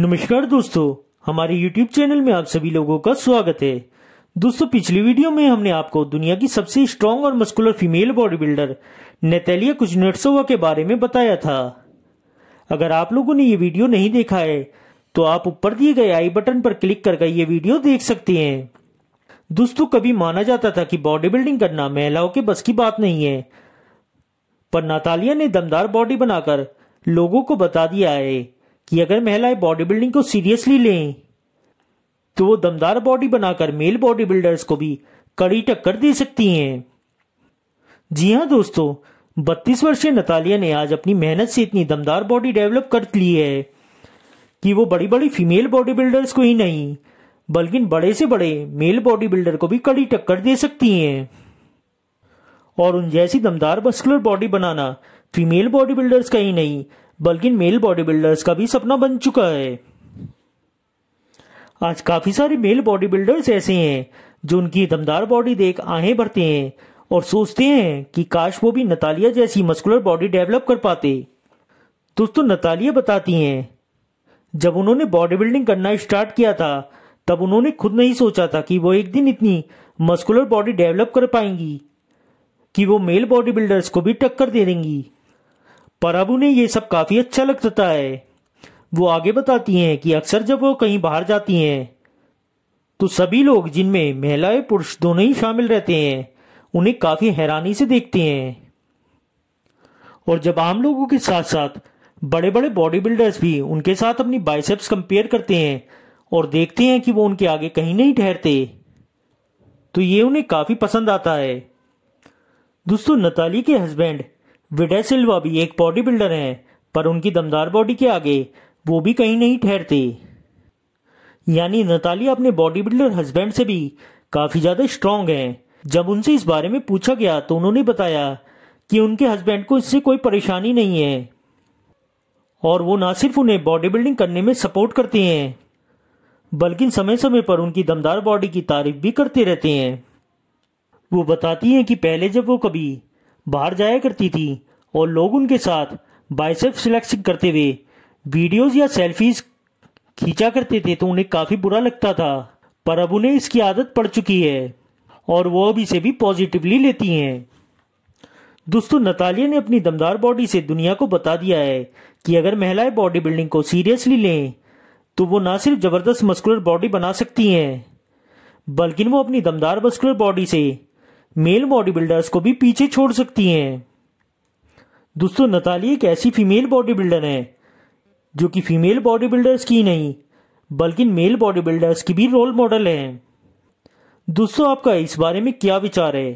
नमस्कार दोस्तों हमारे YouTube चैनल में आप सभी लोगों का स्वागत है दोस्तों पिछली वीडियो में हमने आपको दुनिया की सबसे स्ट्रांग और muscular female body builder Natalia Kuznetsova के बारे में बताया था अगर आप लोगों ने ये वीडियो नहीं देखा है तो आप ऊपर दिए गए आई बटन पर क्लिक करके ये वीडियो देख सकते हैं दोस्तों कभी माना जाता था कि बॉडी बिल्डिंग करना महिलाओं के बस की बात नहीं है पर नातालिया ने दमदार बॉडी बनाकर लोगों को बता दिया है कि अगर महिलाएं बॉडी बिल्डिंग को सीरियसली लें तो वो दमदार बॉडी बनाकर मेल बॉडी बिल्डर्स को भी कड़ी टक्कर दे सकती हैं जी हाँ दोस्तों बत्तीस वर्षीय नतालिया ने आज अपनी मेहनत से इतनी दमदार बॉडी डेवलप कर ली है कि वो बड़ी बड़ी फीमेल बॉडी बिल्डर्स को ही नहीं बल्कि बड़े से बड़े मेल बॉडी बिल्डर को भी कड़ी टक्कर दे सकती हैं और उन जैसी दमदार मस्कुलर बॉडी बनाना फीमेल बॉडी बिल्डर्स का ही नहीं बल्कि मेल बॉडी बिल्डर्स का भी सपना बन चुका है आज काफी सारे मेल बॉडी बिल्डर्स ऐसे हैं जो उनकी दमदार बॉडी देख आहें भरते हैं और सोचते हैं कि काश वो भी नतालिया जैसी मस्कुलर बॉडी डेवलप कर पाते दोस्तों नतालिया बताती हैं जब उन्होंने बॉडी बिल्डिंग करना स्टार्ट किया था तब उन्होंने खुद नहीं सोचा था कि वो एक दिन इतनी मस्कुलर बॉडी डेवलप कर पाएंगी कि वो मेल बॉडी बिल्डर्स को भी टक्कर दे देंगी पर अब उन्हें ये सब काफी अच्छा लगता है वो आगे बताती हैं कि अक्सर जब वो कहीं बाहर जाती हैं तो सभी लोग जिनमें महिलाएं पुरुष दोनों ही शामिल रहते हैं उन्हें काफी हैरानी से देखते हैं और जब आम लोगों के साथ साथ बड़े बड़े बॉडी बिल्डर्स भी उनके साथ अपनी बाइसेप्स कंपेयर करते हैं और देखते हैं कि वो उनके आगे कहीं नहीं ठहरते तो ये उन्हें काफी पसंद आता है दोस्तों नताली के हस्बैंड विडय सिल्वा भी एक बॉडी बिल्डर हैं पर उनकी दमदार बॉडी के आगे वो भी कहीं नहीं ठहरते यानी नतालिया अपने बॉडी बिल्डर हस्बैंड से भी काफी ज्यादा स्ट्रांग हैं जब उनसे इस बारे में पूछा गया तो उन्होंने बताया कि उनके हस्बैंड को इससे कोई परेशानी नहीं है और वो ना सिर्फ उन्हें बॉडी बिल्डिंग करने में सपोर्ट करते हैं बल्कि समय समय पर उनकी दमदार बॉडी की तारीफ भी करते रहते हैं वो बताती हैं कि पहले जब वो कभी बाहर जाया करती थी और लोग उनके साथ बाइसेप सिलेक्शन करते हुए वीडियोज या सेल्फीज खींचा करते थे तो उन्हें काफ़ी बुरा लगता था पर अब उन्हें इसकी आदत पड़ चुकी है और वो अब इसे भी पॉजिटिवली लेती हैं दोस्तों नतालिया ने अपनी दमदार बॉडी से दुनिया को बता दिया है कि अगर महिलाएं बॉडी बिल्डिंग को सीरियसली लें तो वो ना सिर्फ जबरदस्त मस्कुलर बॉडी बना सकती हैं बल्कि वो अपनी दमदार मस्कुलर बॉडी से मेल बॉडी बिल्डर्स को भी पीछे छोड़ सकती हैं दोस्तों नताली एक ऐसी फीमेल बॉडी बिल्डर है जो कि फीमेल बॉडी बिल्डर्स की नहीं बल्कि मेल बॉडी बिल्डर्स की भी रोल मॉडल है दोस्तों आपका इस बारे में क्या विचार है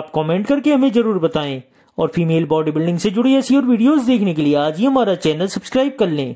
आप कमेंट करके हमें जरूर बताएं और फीमेल बॉडी बिल्डिंग से जुड़ी ऐसी और वीडियोस देखने के लिए आज ही हमारा चैनल सब्सक्राइब कर लें